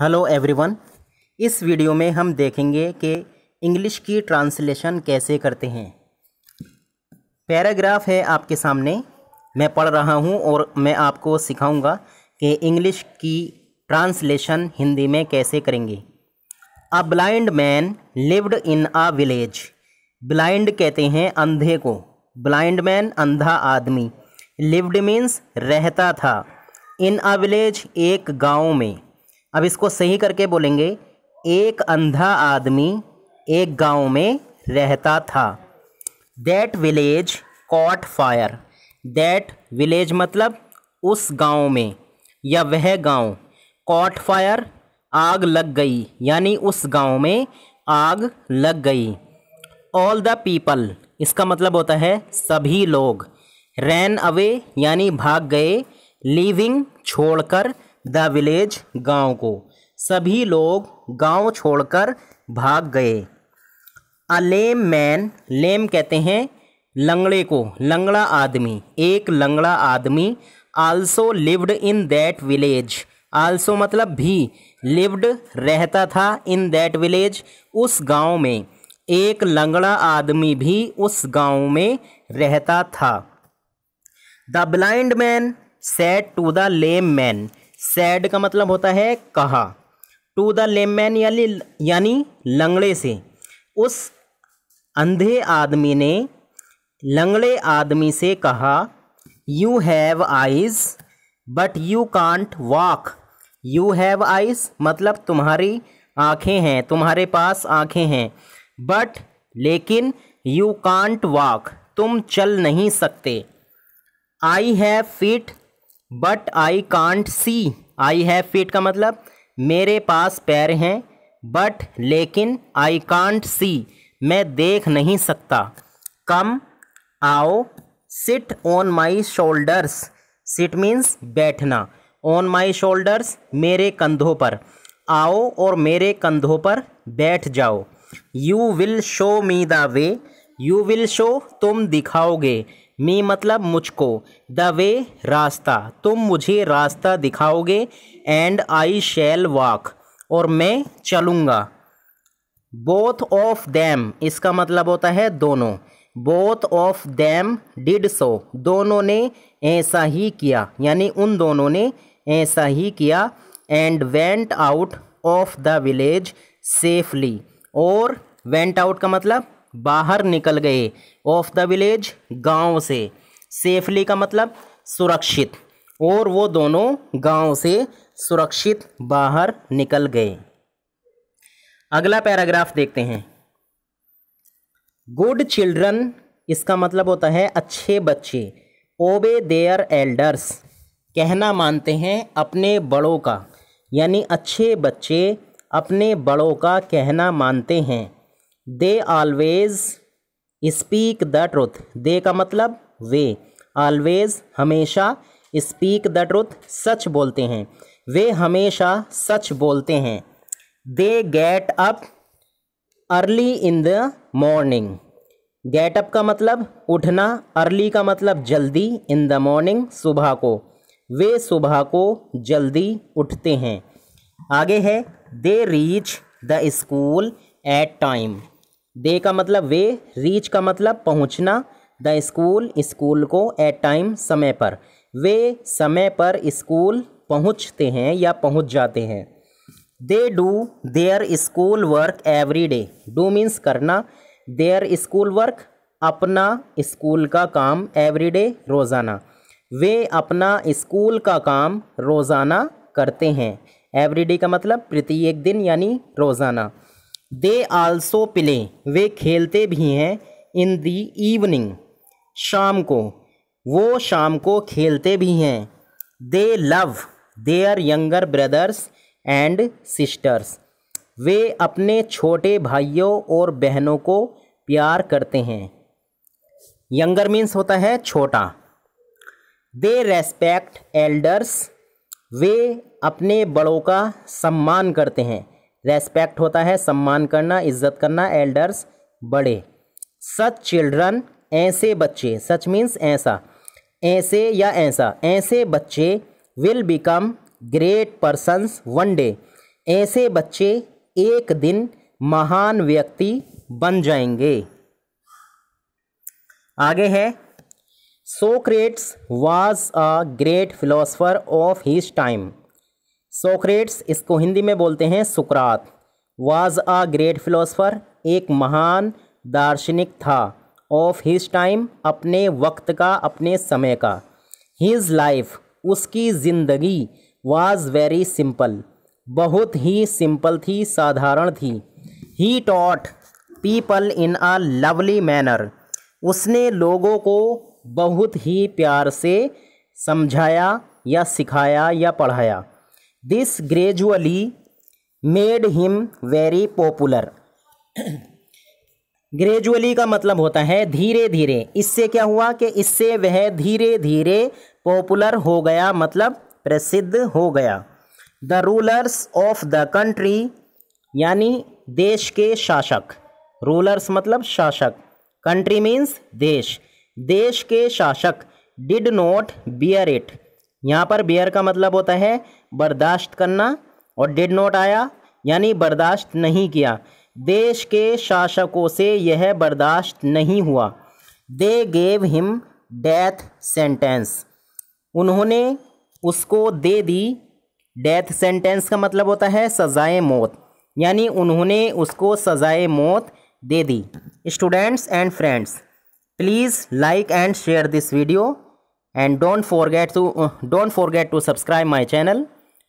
hello everyone इस video में हम देखेंगे कि इंग्लिश की ट्रांसलेशन कैसे करते हैं पैराग्राफ है आपके सामने मैं पढ़ रहा हूँ और मैं आपको सिखाऊंगा कि इंग्लिश की ट्रांसलेशन हिंदी में कैसे करेंगे a blind man lived in a village blind कहते हैं अंधे को ब्लाइंड मैन अंधा आदमी लिव्ड मीन्स रहता था इन अ विलेज एक गाँव में अब इसको सही करके बोलेंगे एक अंधा आदमी एक गांव में रहता था that village caught fire that village मतलब उस गांव में या वह गांव कॉट फायर आग लग गई यानी उस गांव में आग लग गई ऑल द पीपल इसका मतलब होता है सभी लोग रैन अवे यानी भाग गए लीविंग छोड़कर द विलेज गांव को सभी लोग गांव छोड़कर भाग गए अ लेम मैन लेम कहते हैं लंगड़े को लंगड़ा आदमी एक लंगड़ा आदमी also lived in that village also मतलब भी लिव्ड रहता था इन दैट विलेज उस गांव में एक लंगड़ा आदमी भी उस गांव में रहता था the blind man said to the lame man said का मतलब होता है कहा टू द लेमैन यानी यानी लंगड़े से उस अंधे आदमी ने लंगड़े आदमी से कहा you have eyes but you can't walk you have eyes मतलब तुम्हारी आँखें हैं तुम्हारे पास आँखें हैं बट लेकिन यू कांट वॉक तुम चल नहीं सकते I have feet but I can't see I have feet का मतलब मेरे पास पैर हैं बट लेकिन आई कांट सी मैं देख नहीं सकता कम आओ sit on my shoulders sit means बैठना ऑन माई शोल्डर्स मेरे कंधों पर आओ और मेरे कंधों पर बैठ जाओ you will show me the way you will show तुम दिखाओगे मी मतलब मुझको द वे रास्ता तुम मुझे रास्ता दिखाओगे एंड आई शैल वॉक और मैं चलूँगा बोथ ऑफ दैम इसका मतलब होता है दोनों both of them did so दोनों ने ऐसा ही किया यानी उन दोनों ने ऐसा ही किया and went out of the village safely और वेंट आउट का मतलब बाहर निकल गए ऑफ द विलेज गांव से सेफली का मतलब सुरक्षित और वो दोनों गांव से सुरक्षित बाहर निकल गए अगला पैराग्राफ देखते हैं गुड चिल्ड्रन इसका मतलब होता है अच्छे बच्चे ओबे देयर एल्डर्स कहना मानते हैं अपने बड़ों का यानी अच्छे बच्चे अपने बड़ों का कहना मानते हैं they always speak the truth they का मतलब वे ऑलवेज हमेशा स्पीक द ट्रुथ सच बोलते हैं वे हमेशा सच बोलते हैं they get up early in the morning get up का मतलब उठना अर्ली का मतलब जल्दी इन द मॉर्निंग सुबह को वे सुबह को जल्दी उठते हैं आगे है they reach the school at time they का मतलब वे रीच का मतलब पहुंचना द स्कूल स्कूल को एट टाइम समय पर वे समय पर स्कूल पहुंचते हैं या पहुंच जाते हैं they do their school work every day do means करना देयर स्कूल वर्क अपना स्कूल का काम एवरी डे रोज़ाना वे अपना स्कूल का काम रोज़ाना करते हैं एवरीडे का मतलब प्रत्येक दिन यानी रोज़ाना दे आल्सो प्ले वे खेलते भी हैं इन दी इवनिंग शाम को वो शाम को खेलते भी हैं they love their younger brothers and sisters वे अपने छोटे भाइयों और बहनों को प्यार करते हैं यंगर मीन्स होता है छोटा दे रेस्पेक्ट एल्डर्स वे अपने बड़ों का सम्मान करते हैं रेस्पेक्ट होता है सम्मान करना इज्जत करना एल्डर्स बड़े सच चिल्ड्रन ऐसे बच्चे सच मीन्स ऐसा ऐसे या ऐसा ऐसे बच्चे will become great persons one day ऐसे बच्चे एक दिन महान व्यक्ति बन जाएंगे आगे है Socrates was a great philosopher of his time Socrates इसको हिंदी में बोलते हैं सुकरात वाज आ ग्रेट फिलोसफर एक महान दार्शनिक था ऑफ हिज टाइम अपने वक्त का अपने समय का हिज लाइफ उसकी ज़िंदगी वाज वेरी सिंपल बहुत ही सिंपल थी साधारण थी he taught people in a lovely manner उसने लोगों को बहुत ही प्यार से समझाया या सिखाया या पढ़ाया this gradually made him very popular gradually का मतलब होता है धीरे धीरे इससे क्या हुआ कि इससे वह धीरे धीरे पॉपुलर हो गया मतलब प्रसिद्ध हो गया the rulers of the country यानी देश के शासक रूलर्स मतलब शासक कंट्री मीन्स देश देश के शासक डिड नॉट बियर इट यहाँ पर बियर का मतलब होता है बर्दाश्त करना और डेड नोट आया यानी बर्दाश्त नहीं किया देश के शासकों से यह बर्दाश्त नहीं हुआ they gave him death sentence उन्होंने उसको दे दी डेथ सेंटेंस का मतलब होता है सज़ाए मौत यानी उन्होंने उसको सज़ाए मौत दे दी students and friends please like and share this video and don't forget to don't forget to subscribe my channel